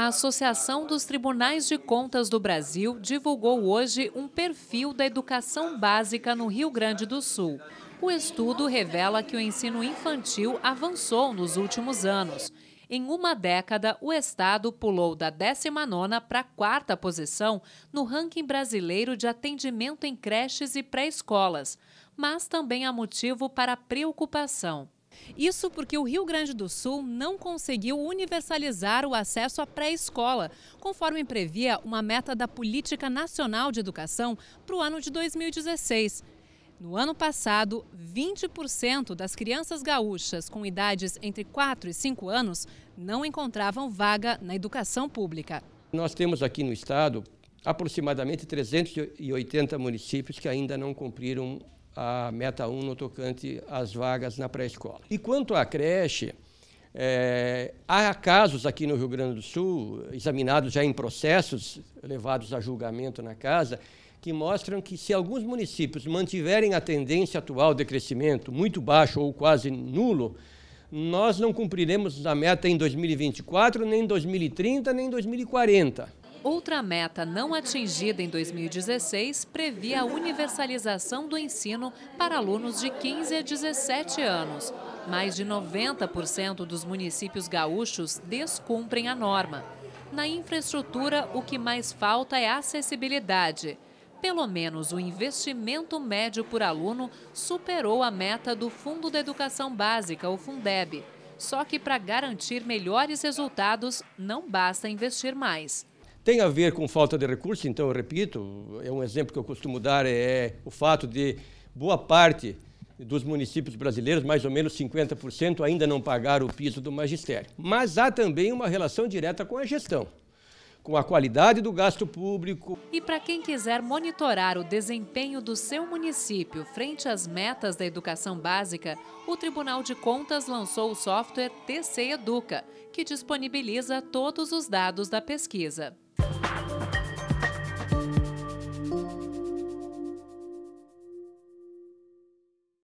A Associação dos Tribunais de Contas do Brasil divulgou hoje um perfil da educação básica no Rio Grande do Sul. O estudo revela que o ensino infantil avançou nos últimos anos. Em uma década, o Estado pulou da 19ª para a quarta posição no ranking brasileiro de atendimento em creches e pré-escolas. Mas também há motivo para preocupação. Isso porque o Rio Grande do Sul não conseguiu universalizar o acesso à pré-escola, conforme previa uma meta da Política Nacional de Educação para o ano de 2016. No ano passado, 20% das crianças gaúchas com idades entre 4 e 5 anos não encontravam vaga na educação pública. Nós temos aqui no estado aproximadamente 380 municípios que ainda não cumpriram a meta 1 no tocante às vagas na pré-escola. E quanto à creche, é, há casos aqui no Rio Grande do Sul, examinados já em processos levados a julgamento na casa, que mostram que se alguns municípios mantiverem a tendência atual de crescimento muito baixo ou quase nulo, nós não cumpriremos a meta em 2024, nem em 2030, nem em 2040. Outra meta não atingida em 2016 previa a universalização do ensino para alunos de 15 a 17 anos. Mais de 90% dos municípios gaúchos descumprem a norma. Na infraestrutura, o que mais falta é acessibilidade. Pelo menos o investimento médio por aluno superou a meta do Fundo da Educação Básica, o Fundeb. Só que para garantir melhores resultados, não basta investir mais. Tem a ver com falta de recursos, então eu repito, é um exemplo que eu costumo dar, é, é o fato de boa parte dos municípios brasileiros, mais ou menos 50%, ainda não pagar o piso do magistério. Mas há também uma relação direta com a gestão com a qualidade do gasto público. E para quem quiser monitorar o desempenho do seu município frente às metas da educação básica, o Tribunal de Contas lançou o software TC Educa, que disponibiliza todos os dados da pesquisa.